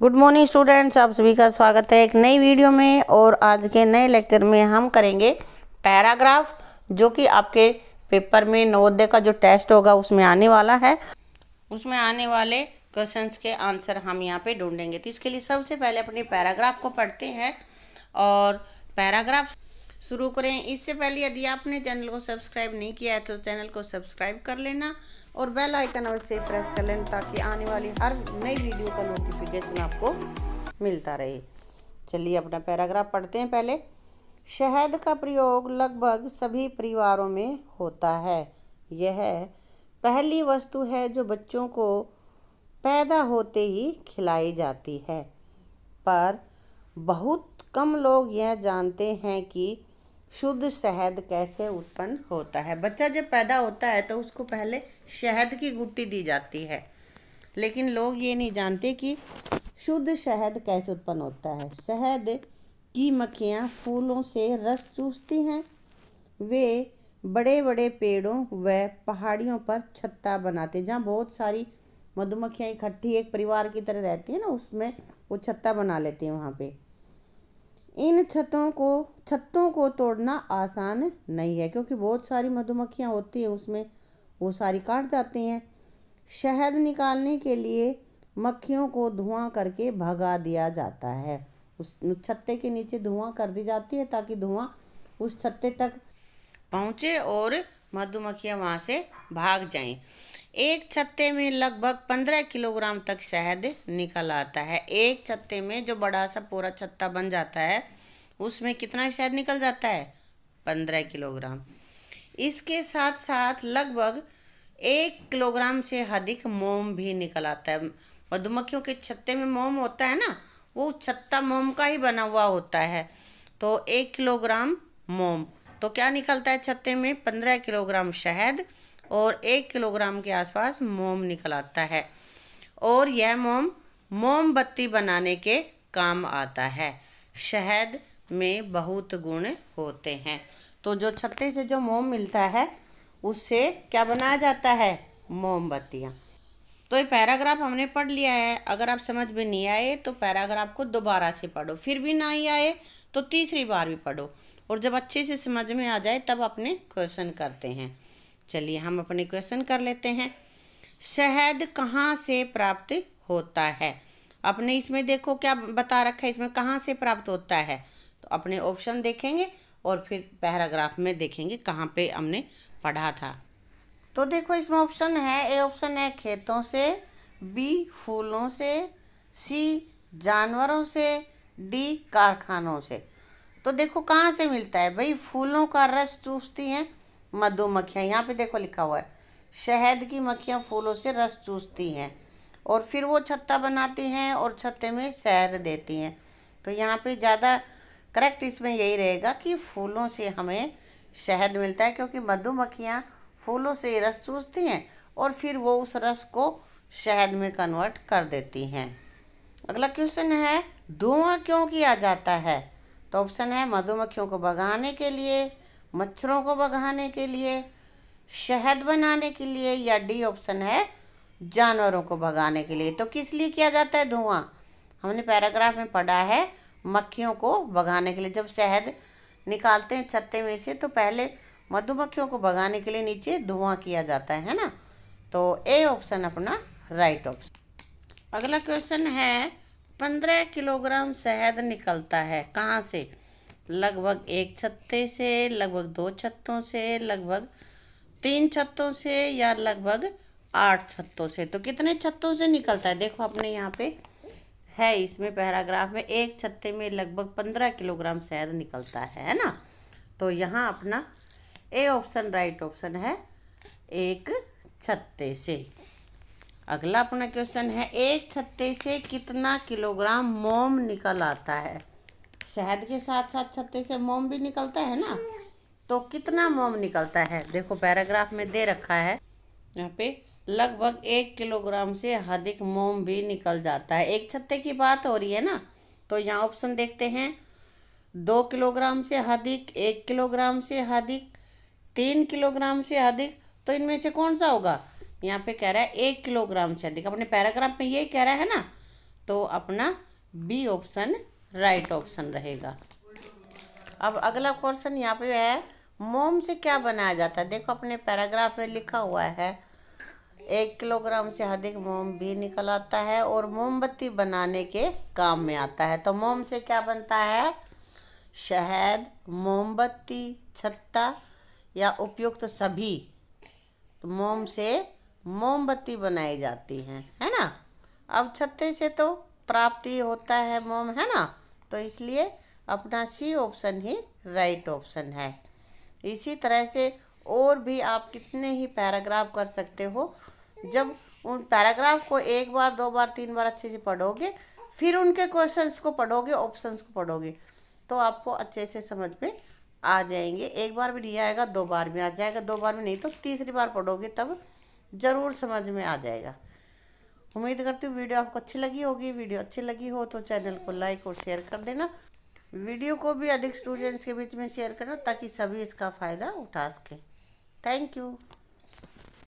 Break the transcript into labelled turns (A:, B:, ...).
A: good morning students आप सभी का स्वागत है एक नई वीडियो में और आज के नए लेक्चर में हम करेंगे पैराग्राफ जो कि आपके पेपर में नवोदय का जो टेस्ट होगा उसमें आने वाला है उसमें आने वाले क्वेश्चंस के आंसर हम यहाँ पे ढूंढेंगे तो इसके लिए सबसे पहले अपने पैराग्राफ को पढ़ते हैं और पैराग्राफ शुरू करें इससे पहले यदि आपने चैनल को सब्सक्राइब नहीं किया है तो चैनल को सब्सक्राइब कर लेना और बेल आइकन अवश्य प्रेस कर लेना ताकि आने वाली हर नई वीडियो का नोटिफिकेशन आपको मिलता रहे चलिए अपना पैराग्राफ पढ़ते हैं पहले शहद का प्रयोग लगभग सभी परिवारों में होता है यह पहली वस्तु है जो बच्चों को पैदा होते ही खिलाई जाती है पर बहुत कम लोग यह जानते हैं कि शुद्ध शहद कैसे उत्पन्न होता है बच्चा जब पैदा होता है तो उसको पहले शहद की गुट्टी दी जाती है लेकिन लोग ये नहीं जानते कि शुद्ध शहद कैसे उत्पन्न होता है शहद की मक्खियाँ फूलों से रस चूसती हैं वे बड़े बड़े पेड़ों व पहाड़ियों पर छत्ता बनाते हैं जहाँ बहुत सारी मधुमक्खियाँ इकट्ठी एक परिवार की तरह रहती है ना उसमें वो छत्ता बना लेती हैं वहाँ पे इन छतों को छतों को तोड़ना आसान नहीं है क्योंकि बहुत सारी मधुमक्खियाँ होती हैं उसमें वो सारी काट जाती हैं शहद निकालने के लिए मक्खियों को धुआं करके भगा दिया जाता है उस छत्ते के नीचे धुआं कर दी जाती है ताकि धुआं उस छत्ते तक पहुँचे और मधुमक्खियाँ वहाँ से भाग जाएं एक छत्ते में लगभग पंद्रह किलोग्राम तक शहद निकल आता है एक छत्ते में जो बड़ा सा पूरा छत्ता बन जाता है उसमें कितना शहद निकल जाता है पंद्रह किलोग्राम इसके साथ साथ लगभग एक किलोग्राम से अधिक मोम भी निकल आता है मधुमक्खियों के छत्ते में मोम होता है ना वो छत्ता मोम का ही बना हुआ होता है तो एक किलोग्राम मोम तो क्या निकलता है छत्ते में पंद्रह किलोग्राम शहद और एक किलोग्राम के आसपास मोम निकल आता है और यह मोम मोमबत्ती बनाने के काम आता है शहद में बहुत गुण होते हैं तो जो छत्ते से जो मोम मिलता है उससे क्या बनाया जाता है मोमबत्तियाँ तो ये पैराग्राफ हमने पढ़ लिया है अगर आप समझ में नहीं आए तो पैराग्राफ को दोबारा से पढ़ो फिर भी ना ही आए तो तीसरी बार भी पढ़ो और जब अच्छे से समझ में आ जाए तब अपने क्वेश्चन करते हैं चलिए हम अपने क्वेश्चन कर लेते हैं शहद कहाँ से प्राप्त होता है अपने इसमें देखो क्या बता रखा है इसमें कहाँ से प्राप्त होता है तो अपने ऑप्शन देखेंगे और फिर पैराग्राफ में देखेंगे कहाँ पे हमने पढ़ा था तो देखो इसमें ऑप्शन है ए ऑप्शन है खेतों से बी फूलों से सी जानवरों से डी कारखानों से तो देखो कहाँ से मिलता है भाई फूलों का रस चूसती हैं मधुमक्खियाँ यहाँ पे देखो लिखा हुआ है शहद की मक्खियाँ फूलों से रस चूसती हैं और फिर वो छत्ता बनाती हैं और छत्ते में शहद देती हैं तो यहाँ पे ज़्यादा करेक्ट इसमें यही रहेगा कि फूलों से हमें शहद मिलता है क्योंकि मधुमक्खियाँ फूलों से रस चूसती हैं और फिर वो उस रस को शहद में कन्वर्ट कर देती हैं अगला क्वेश्चन है धुआं क्यों किया जाता है तो ऑप्शन है मधुमक्खियों को भगाने के लिए मच्छरों को भगाने के लिए शहद बनाने के लिए या डी ऑप्शन है जानवरों को भगाने के लिए तो किस लिए किया जाता है धुआं हमने पैराग्राफ में पढ़ा है मक्खियों को भगाने के लिए जब शहद निकालते हैं छत्ते में से तो पहले मधुमक्खियों को भगाने के लिए नीचे धुआं किया जाता है है ना तो ए ऑप्शन अपना राइट ऑप्शन अगला क्वेश्चन है पंद्रह किलोग्राम शहद निकलता है कहाँ से लगभग एक छत्ते से लगभग दो छत्तों से लगभग तीन छत्तों से या लगभग आठ छत्तों से तो कितने छत्तों से निकलता है देखो अपने यहाँ पे है इसमें पैराग्राफ में एक छत्ते में लगभग पंद्रह किलोग्राम शहद निकलता है है ना तो यहाँ अपना ए ऑप्शन राइट ऑप्शन है एक छत्ते से अगला अपना क्वेश्चन है एक छत्ते से कितना किलोग्राम मोम निकल आता है शहद के साथ साथ छत्ते से मोम भी निकलता है ना तो कितना मोम निकलता है देखो पैराग्राफ में दे रखा है यहाँ पे लगभग एक किलोग्राम से अधिक मोम भी निकल जाता है एक छत्ते की बात हो रही है ना तो यहाँ ऑप्शन देखते हैं दो किलोग्राम से अधिक एक किलोग्राम से अधिक तीन किलोग्राम से अधिक तो इनमें से कौन सा होगा यहाँ पे कह रहा है एक किलोग्राम से अधिक अपने पैराग्राफ में यही कह रहा है ना तो अपना बी ऑप्शन राइट ऑप्शन रहेगा अब अगला क्वेश्चन यहाँ पे है मोम से क्या बनाया जाता है देखो अपने पैराग्राफ में लिखा हुआ है एक किलोग्राम से अधिक मोम भी निकल आता है और मोमबत्ती बनाने के काम में आता है तो मोम से क्या बनता है शहद मोमबत्ती छत्ता या उपयुक्त तो सभी तो मोम से मोमबत्ती बनाई जाती हैं है ना अब छत्ते से तो प्राप्ति होता है मोम है ना तो इसलिए अपना सी ऑप्शन ही राइट ऑप्शन है इसी तरह से और भी आप कितने ही पैराग्राफ कर सकते हो जब उन पैराग्राफ को एक बार दो बार तीन बार अच्छे से पढ़ोगे फिर उनके क्वेश्चंस को पढ़ोगे ऑप्शंस को पढ़ोगे तो आपको अच्छे से समझ में आ जाएंगे एक बार भी नहीं आएगा दो बार में आ जाएगा दो बार में नहीं तो तीसरी बार पढ़ोगे तब ज़रूर समझ में आ जाएगा उम्मीद करती हूँ वीडियो आपको अच्छी लगी होगी वीडियो अच्छी लगी हो तो चैनल को लाइक और शेयर कर देना वीडियो को भी अधिक स्टूडेंट्स के बीच में शेयर करना ताकि सभी इसका फ़ायदा उठा सकें थैंक यू